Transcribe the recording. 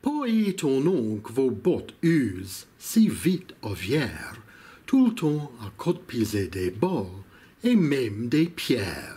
Poi ton vos bottes usent si vite au vières, tout le temps à côte des bords et même des pierres.